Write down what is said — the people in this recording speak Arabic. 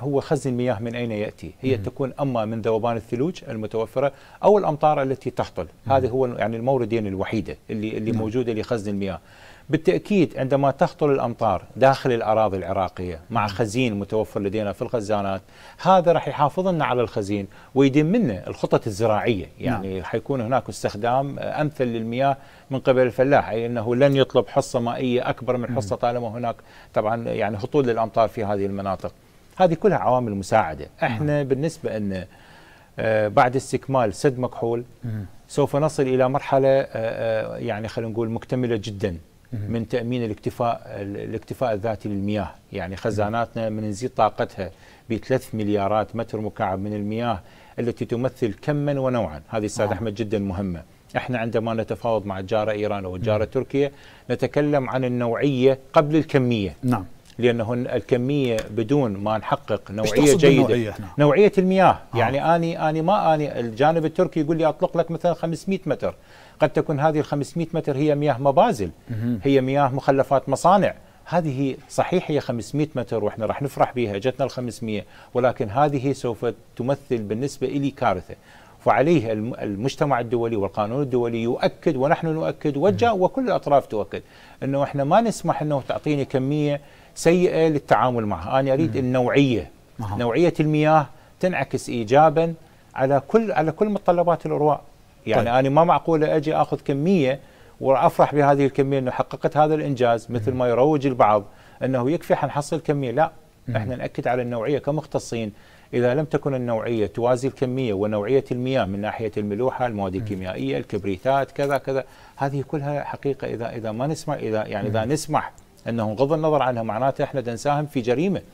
هو خزن المياه من أين يأتي هي مم. تكون أما من ذوبان الثلوج المتوفرة أو الأمطار التي تحصل هذا هو يعني الموردين الوحيدة اللي, اللي مم. نعم. موجودة لخزن المياه بالتأكيد عندما تهطل الأمطار داخل الأراضي العراقية مع نعم. خزين متوفر لدينا في الخزانات هذا راح يحافظ لنا على الخزين ويدم منه الخطط الزراعية نعم. يعني نعم. حيكون هناك استخدام أمثل للمياه من قبل الفلاح أي أنه لن يطلب حصة مائية أكبر من حصة طالما هناك طبعا يعني هطول للامطار في هذه المناطق هذه كلها عوامل مساعده احنا بالنسبه ان آه، بعد استكمال سد مكحول سوف نصل الى مرحله آه، آه، يعني خلينا نقول مكتمله جدا من تامين الاكتفاء الاكتفاء الذاتي للمياه يعني خزاناتنا من نزيد طاقتها ب 3 مليارات متر مكعب من المياه التي تمثل كما ونوعا هذه استاذ نعم. احمد جدا مهمه احنا عندما نتفاوض مع الجاره ايران او الجاره تركيا نتكلم عن النوعيه قبل الكميه نعم لانهن الكميه بدون ما نحقق نوعيه جيده نوعية, نوعيه المياه آه. يعني اني اني ما اني الجانب التركي يقول لي اطلق لك مثلا 500 متر قد تكون هذه ال 500 متر هي مياه مبازل هي مياه مخلفات مصانع هذه صحيح هي 500 متر واحنا راح نفرح بها جتنا ال 500 ولكن هذه سوف تمثل بالنسبه لي كارثه وعليه المجتمع الدولي والقانون الدولي يؤكد ونحن نؤكد وكل الاطراف تؤكد انه احنا ما نسمح انه تعطيني كميه سيئه للتعامل معها، انا اريد النوعيه نوعيه المياه تنعكس ايجابا على كل على كل متطلبات الارواء. يعني طيب. انا ما معقوله اجي اخذ كميه وافرح بهذه الكميه انه حققت هذا الانجاز مثل ما يروج البعض انه يكفي حنحصل كميه، لا احنا ناكد على النوعيه كمختصين إذا لم تكن النوعية توازي الكمية ونوعية المياه من ناحية الملوحة المواد الكيميائية الكبريتات كذا كذا هذه كلها حقيقة إذا إذا ما نسمع إذا يعني إذا نسمح أنه غض النظر عنها معناته إحنا نساهم في جريمة